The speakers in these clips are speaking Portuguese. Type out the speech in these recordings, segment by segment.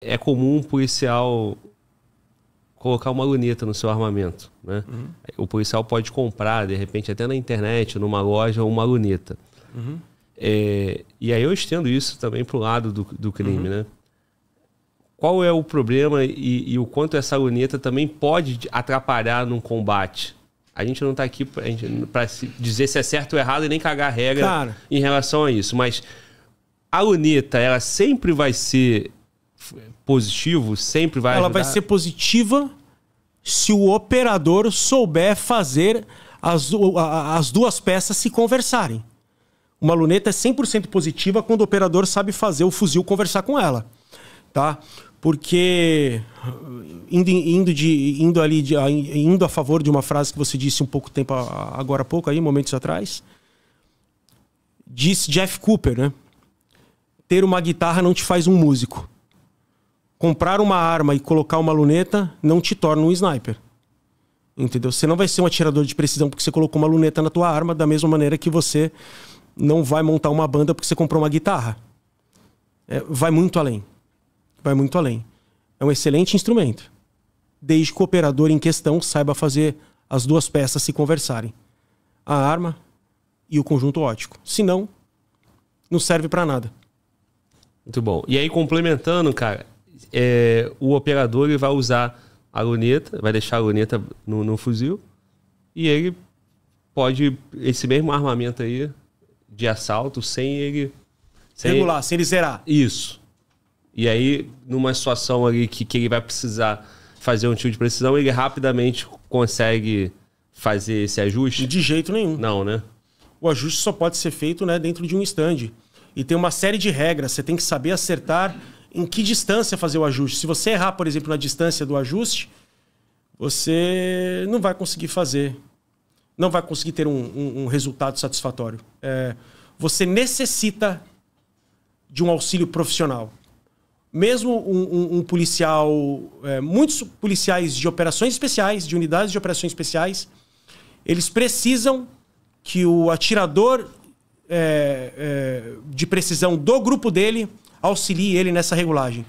é comum um policial colocar uma luneta no seu armamento. Né? Uhum. O policial pode comprar, de repente, até na internet, numa loja, uma luneta. Uhum. É, e aí eu estendo isso também para o lado do, do crime. Uhum. Né? Qual é o problema e, e, o quanto essa luneta também pode atrapalhar num combate? A gente não está aqui para dizer se é certo ou errado e nem cagar regra em relação a isso. Mas a luneta, ela sempre vai ser positivo sempre vai Ela ajudar. vai ser positiva se o operador souber fazer as, as duas peças se conversarem. Uma luneta é 100% positiva quando o operador sabe fazer o fuzil conversar com ela, tá? Porque indo, indo, de, indo ali de, indo a favor de uma frase que você disse um pouco tempo agora há pouco aí, momentos atrás, disse Jeff Cooper, né? Ter uma guitarra não te faz um músico comprar uma arma e colocar uma luneta não te torna um sniper. Entendeu? Você não vai ser um atirador de precisão porque você colocou uma luneta na tua arma, da mesma maneira que você não vai montar uma banda porque você comprou uma guitarra. É, vai muito além. Vai muito além. É um excelente instrumento. Desde que o operador em questão saiba fazer as duas peças se conversarem. A arma e o conjunto ótico. Se não, não serve para nada. Muito bom. E aí, complementando, cara, é, o operador ele vai usar a luneta, vai deixar a luneta no, no fuzil e ele pode, esse mesmo armamento aí de assalto, sem ele. Sem Regular, ele, sem ele zerar. Isso. E aí, numa situação ali que, que ele vai precisar fazer um tiro de precisão, ele rapidamente consegue fazer esse ajuste? De jeito nenhum. Não, né? O ajuste só pode ser feito né, dentro de um stand. E tem uma série de regras. Você tem que saber acertar em que distância fazer o ajuste. Se você errar, por exemplo, na distância do ajuste, você não vai conseguir fazer, não vai conseguir ter um, um, um resultado satisfatório. É, você necessita de um auxílio profissional. Mesmo um, um policial, é, muitos policiais de operações especiais, de unidades de operações especiais, eles precisam que o atirador é, é de precisão do grupo dele auxilie ele nessa regulagem.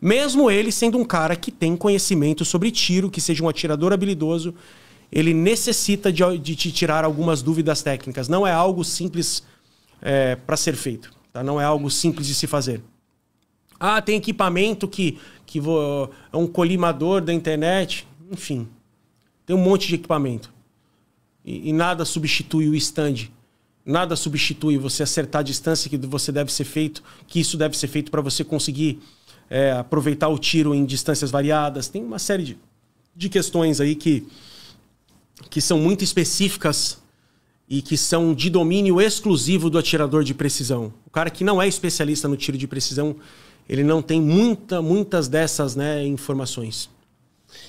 Mesmo ele sendo um cara que tem conhecimento sobre tiro, que seja um atirador habilidoso, ele necessita de, de te tirar algumas dúvidas técnicas. Não é algo simples é, para ser feito. Tá? Não é algo simples de se fazer. Ah, tem equipamento que, que vou, é um colimador da internet. Enfim, tem um monte de equipamento. E, e nada substitui o stand Nada substitui você acertar a distância que você deve ser feito, que isso deve ser feito para você conseguir é, aproveitar o tiro em distâncias variadas. Tem uma série de, de questões aí que, que são muito específicas e que são de domínio exclusivo do atirador de precisão. O cara que não é especialista no tiro de precisão, ele não tem muita, muitas dessas né, informações.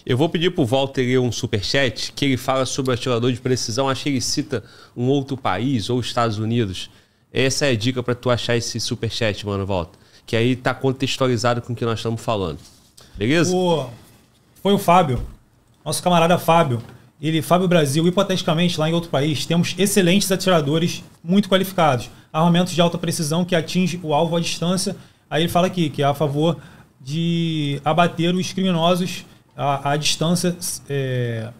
Eu vou pedir pro Walter ler um superchat que ele fala sobre o atirador de precisão. Acho que ele cita um outro país ou Estados Unidos. Essa é a dica para tu achar esse superchat, mano, Walter. Que aí tá contextualizado com o que nós estamos falando. Beleza? O... Foi o Fábio. Nosso camarada Fábio. Ele, Fábio Brasil, hipoteticamente, lá em outro país, temos excelentes atiradores muito qualificados. Armamentos de alta precisão que atingem o alvo à distância. Aí ele fala aqui que é a favor de abater os criminosos a, a distância é,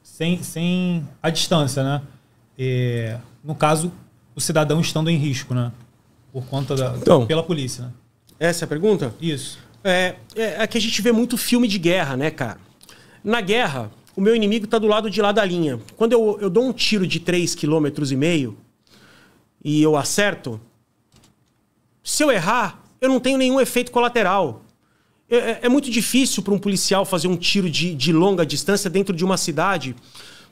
sem, sem a distância, né? É, no caso, o cidadão estando em risco, né? Por conta da. Então, pela polícia, né? Essa é a pergunta? Isso. É, é, é que a gente vê muito filme de guerra, né, cara? Na guerra, o meu inimigo está do lado de lá da linha. Quando eu, eu dou um tiro de 3,5 km e meio e eu acerto, se eu errar, eu não tenho nenhum efeito colateral. É, é, é muito difícil para um policial fazer um tiro de, de longa distância dentro de uma cidade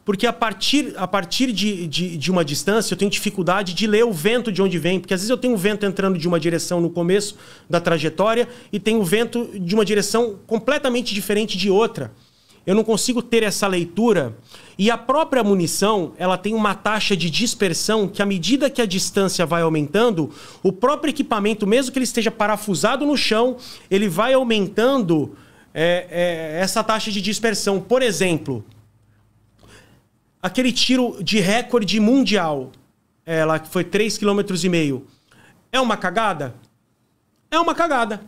porque a partir, a partir de, de, de, uma distância eu tenho dificuldade de ler o vento de onde vem, porque às vezes eu tenho o vento entrando de uma direção no começo da trajetória e tenho o vento de uma direção completamente diferente de outra. Eu não consigo ter essa leitura. E a própria munição, ela tem uma taxa de dispersão que, à medida que a distância vai aumentando, o próprio equipamento, mesmo que ele esteja parafusado no chão, ele vai aumentando é, é, essa taxa de dispersão. Por exemplo, aquele tiro de recorde mundial, ela é, que foi 3,5 km. É uma cagada? É uma cagada.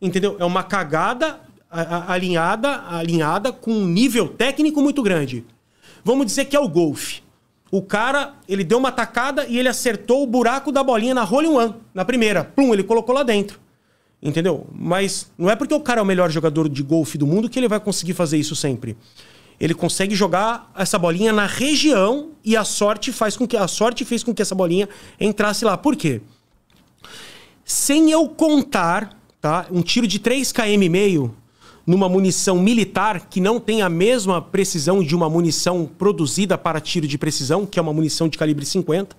Entendeu? É uma cagada alinhada, alinhada com um nível técnico muito grande. Vamos dizer que é o golfe. O cara, ele deu uma tacada e ele acertou o buraco da bolinha na hole one, na primeira. Plum, ele colocou lá dentro. Entendeu? Mas não é porque o cara é o melhor jogador de golfe do mundo que ele vai conseguir fazer isso sempre. Ele consegue jogar essa bolinha na região e a sorte faz com que a sorte fez com que essa bolinha entrasse lá. Por quê? Sem eu contar, tá? Um tiro de 3 km e meio numa munição militar que não tem a mesma precisão de uma munição produzida para tiro de precisão, que é uma munição de calibre 50,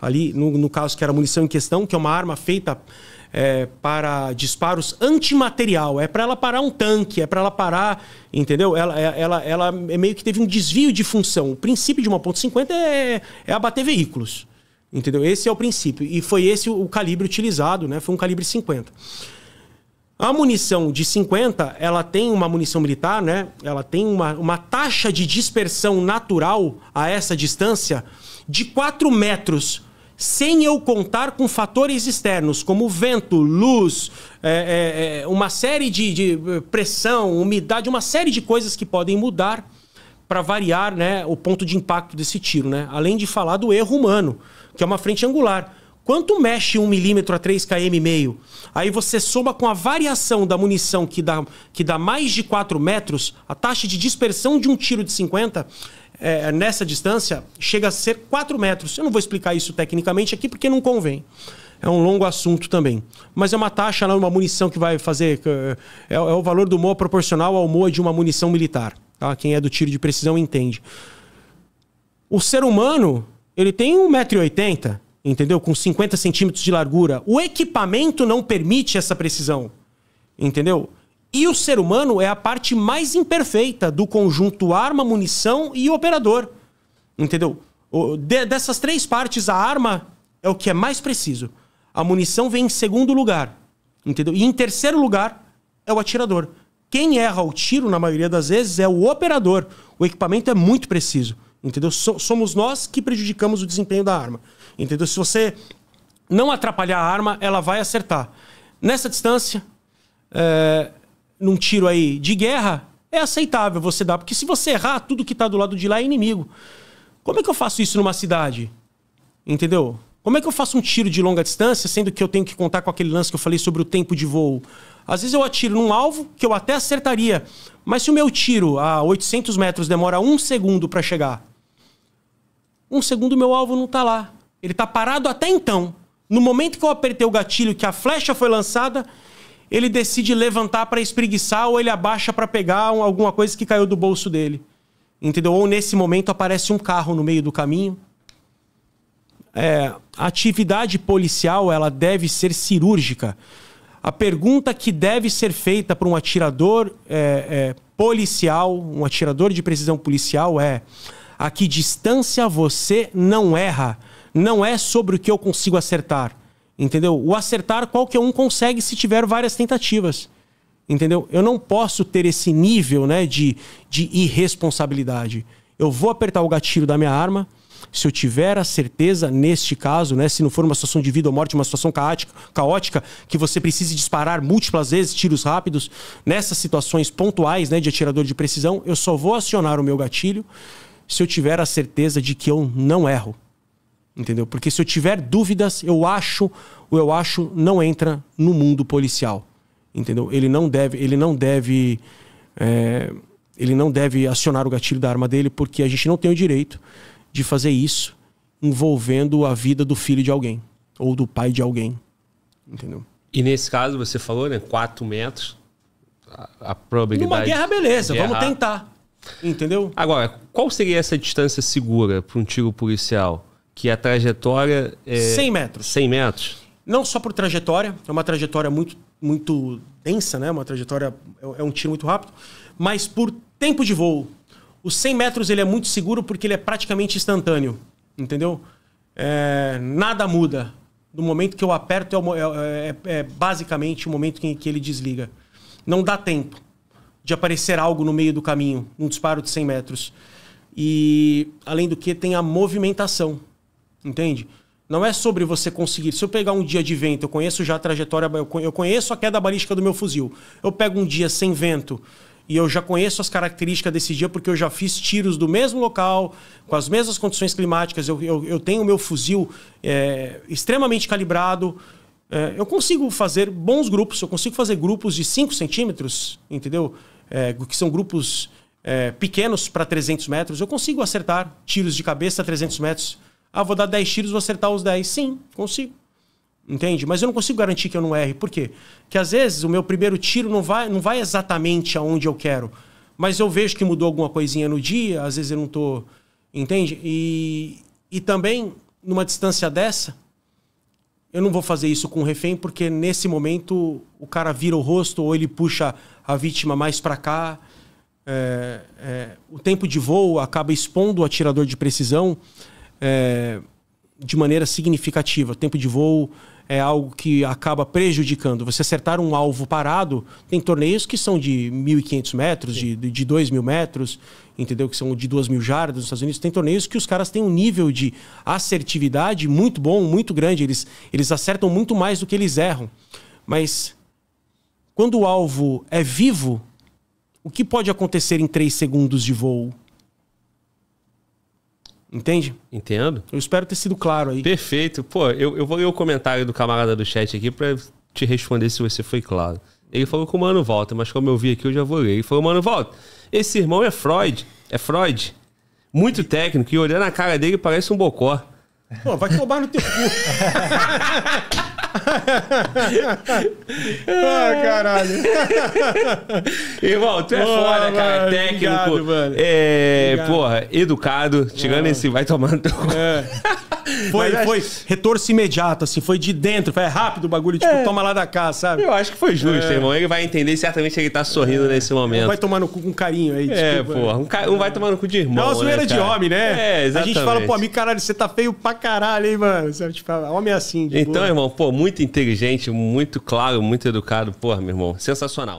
ali no, no caso que era a munição em questão, que é uma arma feita é, para disparos antimaterial. É para ela parar um tanque, é para ela parar, entendeu? Ela, é, ela, ela é meio que teve um desvio de função. O princípio de 50 é, é abater veículos. Entendeu? Esse é o princípio. E foi esse o calibre utilizado, né? Foi um calibre 50. A munição de 50, ela tem uma munição militar, né? Ela tem uma, uma taxa de dispersão natural a essa distância de 4 metros, sem eu contar com fatores externos, como vento, luz, é, é, é uma série de, de eh, pressão, umidade, uma série de coisas que podem mudar para variar né, o ponto de impacto desse tiro, né? Além de falar do erro humano, que é uma frente angular. Quanto mexe um milímetro a 3 km e meio? Aí você soma com a variação da munição que dá, que dá mais de 4 metros, a taxa de dispersão de um tiro de 50 é, nessa distância chega a ser 4 metros. Eu não vou explicar isso tecnicamente aqui porque não convém. É um longo assunto também. Mas é uma taxa, é uma munição que vai fazer. É, é, é o valor do MOA proporcional ao MOA de uma munição militar. Tá? Quem é do tiro de precisão entende. O ser humano, ele tem 1,80m entendeu? Com 50 centímetros de largura. O equipamento não permite essa precisão, entendeu? E o ser humano é a parte mais imperfeita do conjunto arma, munição e operador, entendeu? De, dessas três partes, a arma é o que é mais preciso. A munição vem em segundo lugar, entendeu? E em terceiro lugar é o atirador. Quem erra o tiro, na maioria das vezes, é o operador. O equipamento é muito preciso. Entendeu? So somos nós que prejudicamos o desempenho da arma. Entendeu? Se você não atrapalhar a arma, ela vai acertar. Nessa distância, é, num tiro aí de guerra, é aceitável você dar. Porque se você errar, tudo que está do lado de lá é inimigo. Como é que eu faço isso numa cidade? Entendeu? Como é que eu faço um tiro de longa distância, sendo que eu tenho que contar com aquele lance que eu falei sobre o tempo de voo? Às vezes eu atiro num alvo que eu até acertaria, mas se o meu tiro a 800 metros demora um segundo para chegar, um segundo, meu alvo não está lá. Ele está parado até então. No momento que eu apertei o gatilho, que a flecha foi lançada, ele decide levantar para espreguiçar ou ele abaixa para pegar alguma coisa que caiu do bolso dele. Entendeu? Ou nesse momento aparece um carro no meio do caminho. É, a atividade policial ela deve ser cirúrgica. A pergunta que deve ser feita para um atirador é, é, policial, um atirador de precisão policial é: a que distância você não erra. Não é sobre o que eu consigo acertar. Entendeu? O acertar qualquer um consegue se tiver várias tentativas. Entendeu? Eu não posso ter esse nível né, de, de irresponsabilidade. Eu vou apertar o gatilho da minha arma se eu tiver a certeza, neste caso, né, se não for uma situação de vida ou morte, uma situação caótica, caótica que você precise disparar múltiplas vezes, tiros rápidos, nessas situações pontuais né, de atirador de precisão, eu só vou acionar o meu gatilho se eu tiver a certeza de que eu não erro. Entendeu? Porque se eu tiver dúvidas, eu acho, o eu acho não entra no mundo policial. Entendeu? Ele não deve, ele não deve, é, ele não deve acionar o gatilho da arma dele porque a gente não tem o direito de fazer isso envolvendo a vida do filho de alguém ou do pai de alguém. Entendeu? E nesse caso você falou, né, 4 metros. A, a probabilidade. Numa guerra, beleza, vamos tentar. Entendeu? Agora, qual seria essa distância segura para um tiro policial? Que a trajetória é. 100 metros. 100 metros? Não só por trajetória, é uma trajetória muito, muito densa, né? Uma trajetória. É, é um tiro muito rápido, mas por tempo de voo. Os 100 metros ele é muito seguro porque ele é praticamente instantâneo, entendeu? É, nada muda. no momento que eu aperto, é, é, é, é basicamente o momento em que ele desliga. Não dá tempo de aparecer algo no meio do caminho, num disparo de 100 metros. E, além do que, tem a movimentação, entende? Não é sobre você conseguir. Se eu pegar um dia de vento, eu conheço já a trajetória, eu conheço a queda balística do meu fuzil. Eu pego um dia sem vento e eu já conheço as características desse dia porque eu já fiz tiros do mesmo local, com as mesmas condições climáticas. Eu, eu, eu tenho o meu fuzil é, extremamente calibrado. É, eu consigo fazer bons grupos, eu consigo fazer grupos de 5 centímetros, entendeu? é, que são grupos é, pequenos para 300 metros, eu consigo acertar tiros de cabeça a 300 metros. Ah, vou dar 10 tiros, vou acertar os 10. Sim, consigo. Entende? Mas eu não consigo garantir que eu não erre. Por quê? Porque às vezes o meu primeiro tiro não vai, não vai exatamente aonde eu quero. Mas eu vejo que mudou alguma coisinha no dia, às vezes eu não tô. Entende? E, e também, numa distância dessa, eu não vou fazer isso com o refém, porque nesse momento o cara vira o rosto ou ele puxa a vítima mais para cá. É, é, o tempo de voo acaba expondo o atirador de precisão é, de maneira significativa. O tempo de voo é algo que acaba prejudicando. Você acertar um alvo parado, tem torneios que são de 1.500 metros, de, de 2.000 metros, entendeu? Que são de 2.000 jardas nos Estados Unidos. Tem torneios que os caras têm um nível de assertividade muito bom, muito grande. Eles, eles acertam muito mais do que eles erram. Mas quando o alvo é vivo, o que pode acontecer em 3 segundos de voo? Entende? Entendo. Eu espero ter sido claro aí. Perfeito. Pô, eu, eu vou ler o comentário do camarada do chat aqui para te responder se você foi claro. Ele falou com o Mano Volta, mas como eu vi aqui, eu já vou ler. Ele falou, Mano Volta, esse irmão é Freud. É Freud. Muito técnico e olhando a cara dele parece um bocó. Pô, vai tomar no teu cu. ah, caralho. Irmão, tu é oh, foda, ah, cara. Mano, técnico. Obrigado, mano. É, obrigado. porra, educado. Tirando oh. esse vai tomando teu. É. Foi, Mas, foi retorço imediato, assim, foi de dentro, foi é rápido o bagulho, tipo, é. toma lá da casa sabe? Eu acho que foi justo, é. irmão. Ele vai entender certamente ele tá sorrindo é. nesse momento. vai tomar no cu com carinho aí, É, porra. Um, ca... um vai tomar no cu de irmão. É uma né, zoeira de homem, né? É, exatamente. A gente fala, pô, amigo, caralho, você tá feio pra caralho, hein, mano? Sabe, tipo, ah, homem é assim, de Então, boa. irmão, pô, muito inteligente, muito claro, muito educado, porra, meu irmão. Sensacional.